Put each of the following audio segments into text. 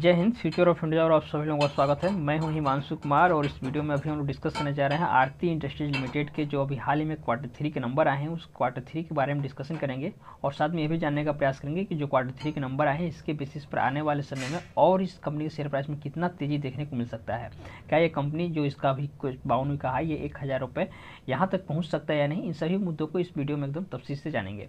जय Hind future of India और आप सभी लोगों का स्वागत है मैं हूं हिमांशु कुमार और इस वीडियो में अभी हम लोग डिस्कस करने जा रहे हैं आरती इंडस्ट्रीज लिमिटेड के जो अभी हाल ही में क्वार्टर थ्री के नंबर आए हैं उस क्वार्टर थ्री के बारे में डिस्कशन करेंगे और साथ में ये भी जानने का प्रयास करेंगे कि जो क्वार्टर थ्री के नंबर आए हैं इसके बेसिस पर आने वाले समय में और इस कंपनी के शेयर प्राइस में कितना तेज़ी देखने को मिल सकता है क्या ये कंपनी जो इसका अभी बावन कहा है ये एक हज़ार रुपये यहाँ तक पहुँच सकता है या नहीं इन सभी मुद्दों को इस वीडियो में एकदम तफसील से जानेंगे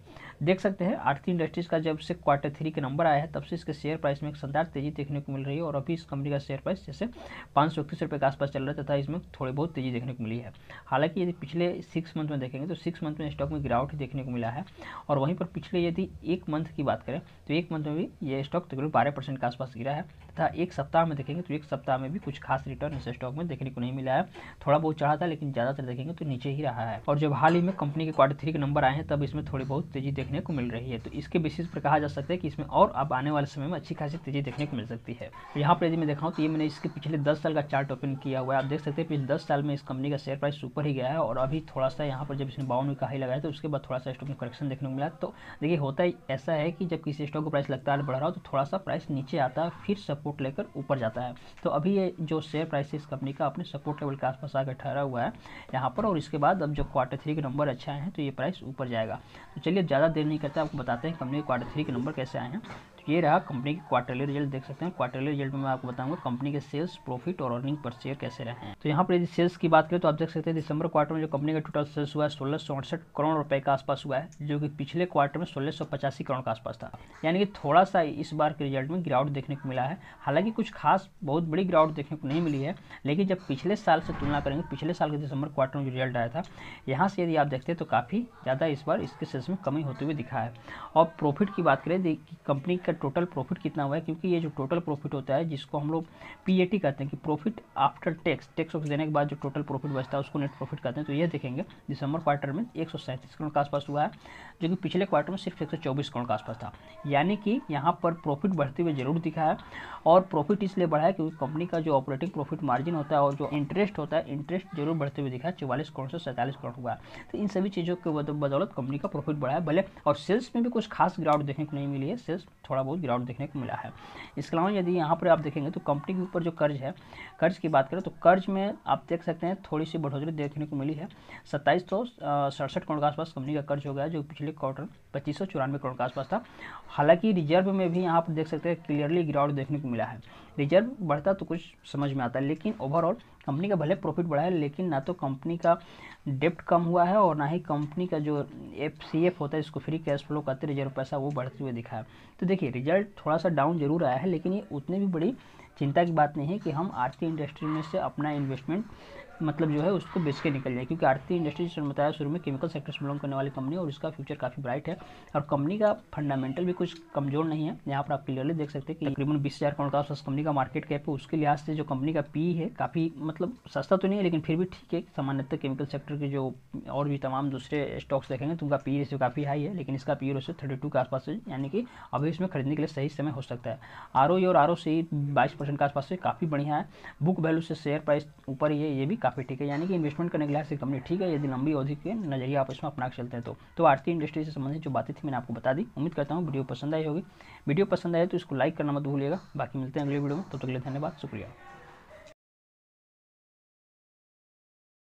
देख सकते हैं आरती इंडस्ट्रीज़ का जब से क्वार्टर थ्री के नंबर आया है तब से इसके शेयर प्राइस में एक शानदार तेज़ी देखने देखने को मिल रही है और अभी इस कंपनी का शेयर प्राइस जैसे पाँच सौ इकतीस रुपये के आसपास चल रहा है तथा इसमें थोड़ी बहुत तेज़ी देखने को मिली है हालांकि यदि पिछले सिक्स मंथ में देखेंगे तो सिक्स मंथ में स्टॉक में गिरावट देखने को मिला है और वहीं पर पिछले यदि एक मंथ की बात करें तो एक मंथ में भी ये स्टॉक तकरीबन बारह परसेंट के आसपास गिरा है तथा एक सप्ताह में देखेंगे तो एक सप्ताह में भी कुछ खास रिटर्न इस स्टॉक में देखने को नहीं मिला है थोड़ा बहुत चढ़ा था लेकिन ज़्यादातर देखेंगे तो नीचे ही रहा है और जब हाल ही में कंपनी के क्वार्टर थ्री के नंबर आए हैं तब इसमें थोड़ी बहुत तेज़ी देखने को मिल रही है तो इसके बेसिस पर कहा जा सकता है कि इसमें और अब आने वाले समय में अच्छी खासी तेज़ी देखने को मिल सकती है सकती है यहाँ पर यदि मैं देखा हूँ तो ये मैंने इसके पिछले दस साल का चार्ट ओपन किया हुआ है आप देख सकते हैं पिछले दस साल में इस कंपनी का शेयर प्राइस ऊपर ही गया है और अभी थोड़ा सा यहाँ पर जब इसने बाउंड में कहा लगाया तो उसके बाद थोड़ा सा स्टॉक में करेक्शन देखने को मिला तो देखिए होता ही ऐसा है कि जब किसी स्टॉक का प्राइस लगातार बढ़ रहा हो तो थोड़ा सा प्राइस नीचे आता है फिर सपोर्ट लेकर ऊपर जाता है तो अभी ये जो शेयर प्राइस है इस कंपनी का अपने सपोर्ट लेवल के आसपास आकर ठहरा हुआ है यहाँ पर और इसके बाद अब जो क्वार्टर थ्री के नंबर अच्छे आए हैं तो ये प्राइस ऊपर जाएगा तो चलिए ज़्यादा देर नहीं करते आपको बताते हैं कंपनी के क्वार्टर थ्री के नंबर कैसे आए हैं ये रहा कंपनी के क्वार्टरली रिजल्ट देख सकते हैं क्वार्टरली रिजल्ट में मैं आपको बताऊंगा कंपनी के सेल्स प्रॉफिट और अर्निंग पर शेयर कैसे रहे हैं तो यहाँ पर यदि सेल्स की बात करें तो आप देख सकते हैं दिसंबर क्वार्टर में जो कंपनी का टोटल सेल्स हुआ है सोलह सौ अड़सठ करोड़ रुपए के आसपास हुआ है जो कि पिछले क्वार्टर में सोलह सौ पचासी करोड़ के आसपास था यानी कि थोड़ा सा इस बार के रिजल्ट में गिरावट देखने को मिला है हालांकि कुछ खास बहुत बड़ी गिरावट देखने को नहीं मिली है लेकिन जब पिछले साल से तुलना करेंगे पिछले साल के दिसंबर क्वार्टर में जो रिजल्ट आया था यहाँ से यदि आप देखते हैं तो काफ़ी ज़्यादा इस बार इसके सेल्स में कमी होती हुई दिखा है और प्रॉफिट की बात करें कंपनी का टोटल प्रॉफिट कितना हुआ है क्योंकि ये जो टोटल प्रॉफिट होता है जिसको हम लोग पीएटी कहते हैं कि profit after tax tax off देने के बाद जो टोटल प्रॉफिट बचता है उसको नेट प्रॉफिट कहते हैं तो ये देखेंगे दिसंबर क्वार्टर में एक करोड़ के आसपास हुआ है जो कि पिछले क्वार्टर में सिर्फ एक करोड़ के आसपास था यानी कि यहाँ पर प्रॉफिट बढ़ते हुए जरूर दिखा है और प्रॉफिट इसलिए बढ़ा है क्योंकि कंपनी का जो ऑपरेटिंग प्रॉफिट मार्जिन होता है और जो इंटरेस्ट होता है इंटरेस्ट जरूर बढ़ते हुए दिखा है चौवालीस करोड़ से सैंतालीस करोड़ हुआ है तो इन सभी चीज़ों के बदौलत कंपनी का प्रॉफिट बढ़ा है भले और सेल्स में भी कुछ खास ग्राउंड देखने को नहीं मिली है सेल्स थोड़ा बहुत गिरावट देखने को मिला है इसके अलावा यदि यहाँ पर आप देखेंगे तो कंपनी के ऊपर जो कर्ज है कर्ज की बात करें तो कर्ज में आप देख सकते हैं थोड़ी सी बढ़ोतरी देखने को मिली है सत्ताईस सौ सड़सठ करोड़ के आसपास कंपनी का कर्ज हो गया जो पिछले क्वार्टर पच्चीस सौ करोड़ के आसपास था हालांकि रिजर्व में भी यहाँ पर देख सकते हैं क्लियरली गिरावट देखने को मिला है रिजर्व बढ़ता तो कुछ समझ में आता है लेकिन ओवरऑल कंपनी का भले प्रॉफिट बढ़ा है लेकिन ना तो कंपनी का डेप्ट कम हुआ है और ना ही कंपनी का जो एफ सी एफ होता है जिसको फ्री कैश फ्लो कहते हैं रिजर्व पैसा वो बढ़ते हुए दिखा तो देखिए रिजल्ट थोड़ा सा डाउन जरूर आया है लेकिन ये उतनी भी बड़ी चिंता की बात नहीं है कि हम आर्थिक इंडस्ट्री में से अपना इन्वेस्टमेंट मतलब जो है उसको बेच के निकल जाए क्योंकि आरती इंडस्ट्रीज ने बताया शुरू में केमिकल सेक्टर से बिलोंग करने वाली कंपनी और इसका फ्यूचर काफ़ी ब्राइट है और कंपनी का फंडामेंटल भी कुछ कमजोर नहीं है यहाँ पर आप क्लियरली देख सकते हैं कि तकरीबन बीस हज़ार करोड़ का कंपनी का मार्केट कैप है उसके लिहाज से जो कंपनी का पी है काफ़ी मतलब सस्ता तो नहीं है लेकिन फिर भी ठीक है सामान्यतः केमिकल सेक्टर के जो और भी तमाम दूसरे स्टॉक्स देखेंगे तो उनका पी रेशियो काफ़ी हाई है लेकिन इसका पी रेसो थर्टी टू के आसपास है यानी कि अभी इसमें खरीदने के लिए सही समय हो सकता है आर e और आर ओ बाईस परसेंट के आसपास से काफ़ी बढ़िया है बुक वैल्यू से शेयर प्राइस ऊपर ही है ये भी काफ़ी काफ़ी ठीक है यानी कि इन्वेस्टमेंट करने के लिए कंपनी ठीक है यदि लंबी अवधि के नजरिए आप इसमें अपना चलते हैं तो तो आर्थिक इंडस्ट्री से संबंधित जो बातें थी मैंने आपको बता दी उम्मीद करता हूँ वीडियो पसंद आई होगी वीडियो पसंद आए तो इसको लाइक करना मत भूलिएगा बाकी मिलते हैं अगले वीडियो में तब तक के लिए धन्यवाद शुक्रिया